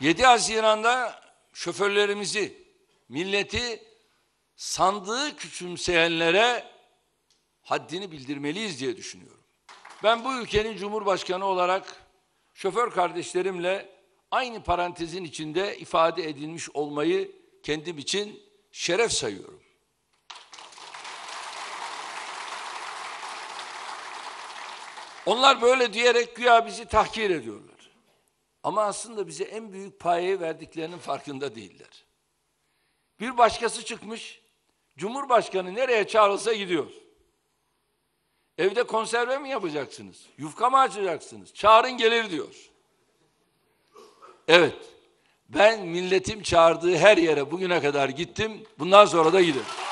7 Haziran'da şoförlerimizi, milleti sandığı küçümseyenlere haddini bildirmeliyiz diye düşünüyorum. Ben bu ülkenin cumhurbaşkanı olarak şoför kardeşlerimle aynı parantezin içinde ifade edilmiş olmayı kendim için şeref sayıyorum. Onlar böyle diyerek güya bizi tahkir ediyorlar. Ama aslında bize en büyük payı verdiklerinin farkında değiller. Bir başkası çıkmış, Cumhurbaşkanı nereye çağrılsa gidiyor. Evde konserve mi yapacaksınız? Yufka mı açacaksınız? Çağırın gelir diyor. Evet, ben milletim çağırdığı her yere bugüne kadar gittim, bundan sonra da giderim.